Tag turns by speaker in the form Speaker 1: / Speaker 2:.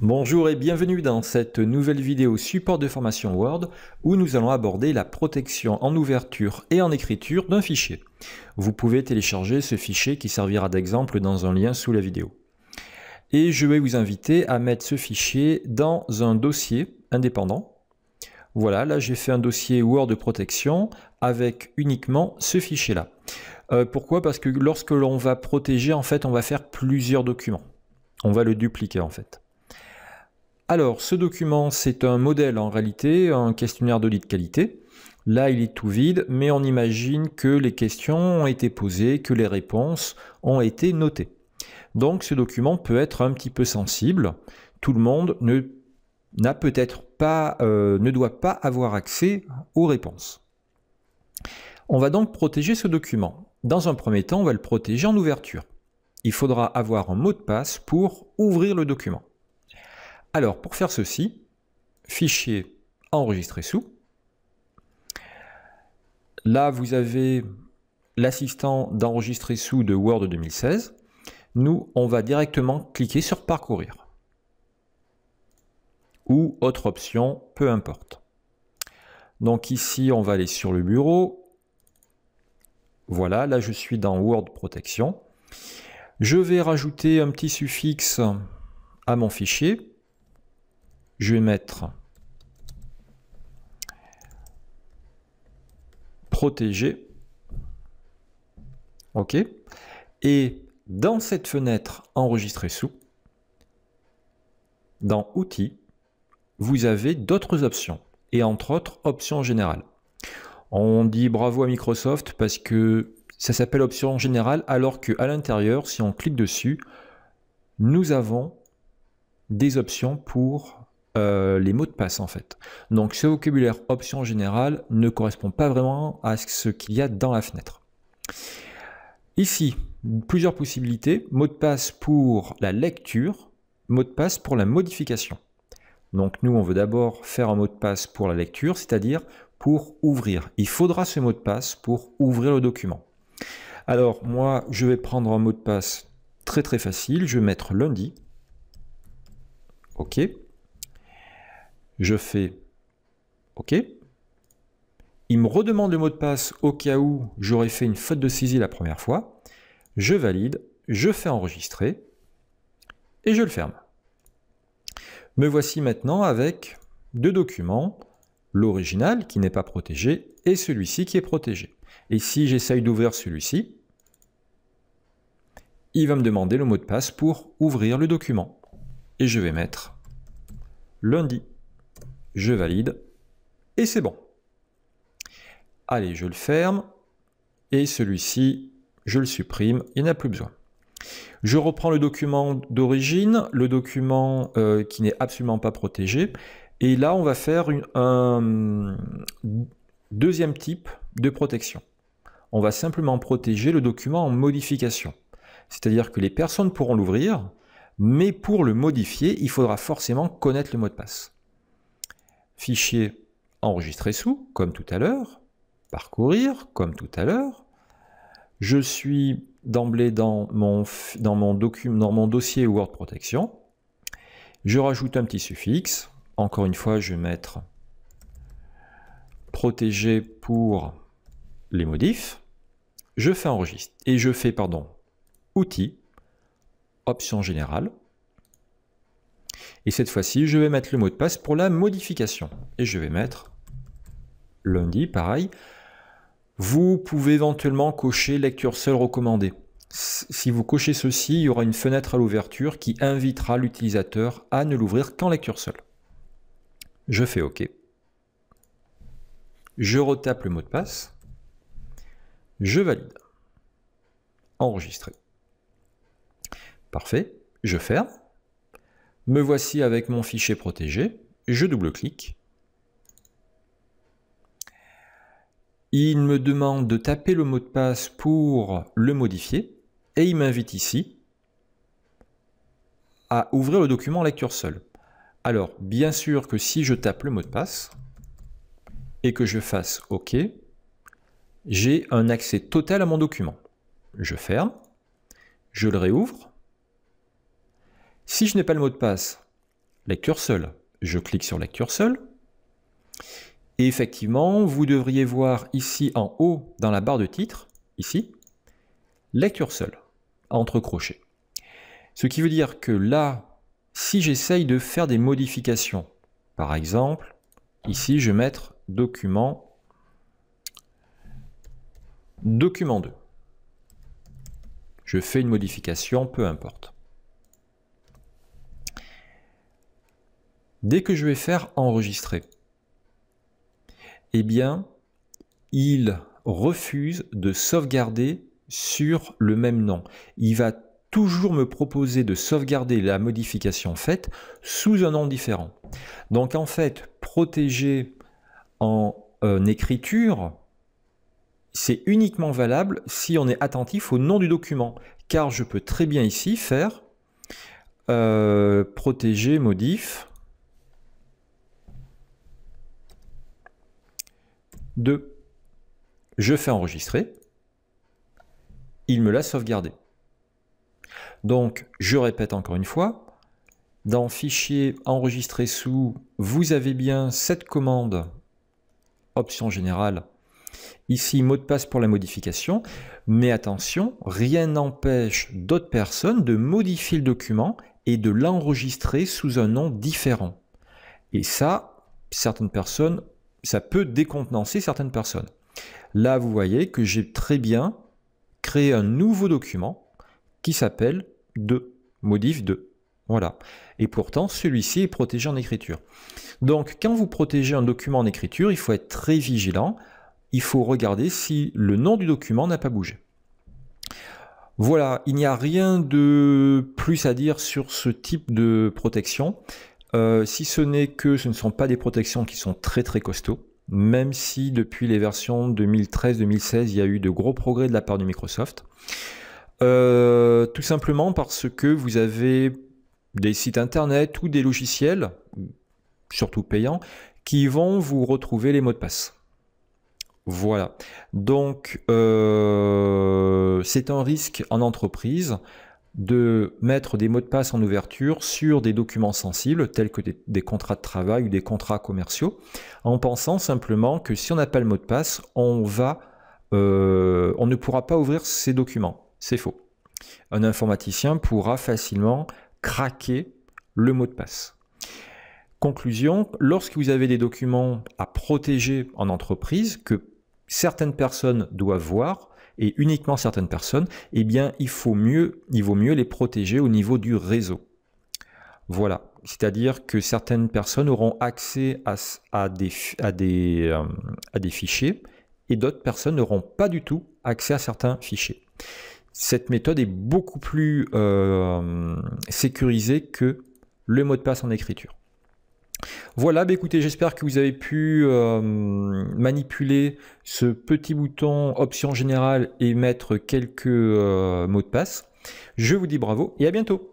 Speaker 1: Bonjour et bienvenue dans cette nouvelle vidéo support de formation Word où nous allons aborder la protection en ouverture et en écriture d'un fichier. Vous pouvez télécharger ce fichier qui servira d'exemple dans un lien sous la vidéo. Et je vais vous inviter à mettre ce fichier dans un dossier indépendant. Voilà, là j'ai fait un dossier Word protection avec uniquement ce fichier-là. Euh, pourquoi Parce que lorsque l'on va protéger, en fait, on va faire plusieurs documents. On va le dupliquer en fait. Alors, ce document, c'est un modèle en réalité, un questionnaire de de qualité. Là, il est tout vide, mais on imagine que les questions ont été posées, que les réponses ont été notées. Donc, ce document peut être un petit peu sensible. Tout le monde ne, n'a peut-être pas, euh, ne doit pas avoir accès aux réponses. On va donc protéger ce document. Dans un premier temps, on va le protéger en ouverture. Il faudra avoir un mot de passe pour ouvrir le document. Alors, pour faire ceci, fichier enregistrer sous. Là, vous avez l'assistant d'enregistrer sous de Word 2016. Nous, on va directement cliquer sur parcourir. Ou autre option, peu importe. Donc ici, on va aller sur le bureau. Voilà, là je suis dans Word Protection. Je vais rajouter un petit suffixe à mon fichier je vais mettre protéger. OK Et dans cette fenêtre enregistrer sous, dans outils, vous avez d'autres options et entre autres options générales. On dit bravo à Microsoft parce que ça s'appelle option générale alors que à l'intérieur, si on clique dessus, nous avons des options pour euh, les mots de passe en fait. Donc ce vocabulaire option générale ne correspond pas vraiment à ce qu'il y a dans la fenêtre. Ici, plusieurs possibilités. Mot de passe pour la lecture, mot de passe pour la modification. Donc nous, on veut d'abord faire un mot de passe pour la lecture, c'est-à-dire pour ouvrir. Il faudra ce mot de passe pour ouvrir le document. Alors moi, je vais prendre un mot de passe très très facile. Je vais mettre lundi. OK. Je fais OK. Il me redemande le mot de passe au cas où j'aurais fait une faute de saisie la première fois. Je valide, je fais enregistrer et je le ferme. Me voici maintenant avec deux documents, l'original qui n'est pas protégé et celui-ci qui est protégé. Et si j'essaye d'ouvrir celui-ci, il va me demander le mot de passe pour ouvrir le document. Et je vais mettre lundi je valide, et c'est bon. Allez, je le ferme, et celui-ci, je le supprime, il n'y a plus besoin. Je reprends le document d'origine, le document euh, qui n'est absolument pas protégé, et là, on va faire un deuxième type de protection. On va simplement protéger le document en modification. C'est-à-dire que les personnes pourront l'ouvrir, mais pour le modifier, il faudra forcément connaître le mot de passe fichier enregistré sous, comme tout à l'heure, parcourir, comme tout à l'heure. Je suis d'emblée dans mon, dossier Word Protection. Je rajoute un petit suffixe. Encore une fois, je vais mettre protégé pour les modifs. Je fais enregistre et je fais, pardon, outils, options générales. Et cette fois-ci, je vais mettre le mot de passe pour la modification. Et je vais mettre lundi, pareil. Vous pouvez éventuellement cocher lecture seule recommandée. Si vous cochez ceci, il y aura une fenêtre à l'ouverture qui invitera l'utilisateur à ne l'ouvrir qu'en lecture seule. Je fais OK. Je retape le mot de passe. Je valide. Enregistrer. Parfait. Je ferme. Me voici avec mon fichier protégé. Je double-clique. Il me demande de taper le mot de passe pour le modifier et il m'invite ici à ouvrir le document en lecture seule. Alors, bien sûr que si je tape le mot de passe et que je fasse OK, j'ai un accès total à mon document. Je ferme, je le réouvre, si je n'ai pas le mot de passe, lecture seule, je clique sur lecture seule. Et effectivement, vous devriez voir ici en haut, dans la barre de titre, ici, lecture seule, entre crochets. Ce qui veut dire que là, si j'essaye de faire des modifications, par exemple, ici, je vais mettre document, document 2. Je fais une modification, peu importe. Dès que je vais faire enregistrer, eh bien, il refuse de sauvegarder sur le même nom. Il va toujours me proposer de sauvegarder la modification faite sous un nom différent. Donc en fait, protéger en euh, écriture, c'est uniquement valable si on est attentif au nom du document, car je peux très bien ici faire euh, protéger modif 2. Je fais enregistrer. Il me l'a sauvegardé. Donc, je répète encore une fois, dans Fichier Enregistrer sous, vous avez bien cette commande, option générale, Ici, mot de passe pour la modification. Mais attention, rien n'empêche d'autres personnes de modifier le document et de l'enregistrer sous un nom différent. Et ça, certaines personnes ça peut décontenancer certaines personnes. Là, vous voyez que j'ai très bien créé un nouveau document qui s'appelle 2, modif 2. Voilà. Et pourtant, celui-ci est protégé en écriture. Donc, quand vous protégez un document en écriture, il faut être très vigilant. Il faut regarder si le nom du document n'a pas bougé. Voilà, il n'y a rien de plus à dire sur ce type de protection. Euh, si ce n'est que ce ne sont pas des protections qui sont très très costauds, même si depuis les versions 2013-2016, il y a eu de gros progrès de la part de Microsoft. Euh, tout simplement parce que vous avez des sites internet ou des logiciels, surtout payants, qui vont vous retrouver les mots de passe. Voilà. Donc, euh, c'est un risque en entreprise de mettre des mots de passe en ouverture sur des documents sensibles tels que des, contrats de travail ou des contrats commerciaux, en pensant simplement que si on n'a pas le mot de passe, on, va, euh, on ne pourra pas ouvrir ces documents. C'est faux. Un informaticien pourra facilement craquer le mot de passe. Conclusion, lorsque vous avez des documents à protéger en entreprise que certaines personnes doivent voir, et uniquement certaines personnes, eh bien, il, faut mieux, il vaut mieux les protéger au niveau du réseau. Voilà. C'est-à-dire que certaines personnes auront accès à, à, des, euh, à, des, fichiers et d'autres personnes n'auront pas du tout accès à certains fichiers. Cette méthode est beaucoup plus euh, sécurisée que le mot de passe en écriture. Voilà, bah, écoutez, j'espère que vous avez pu euh, manipuler ce petit bouton option générale et mettre quelques euh, mots de passe. Je vous dis bravo et à bientôt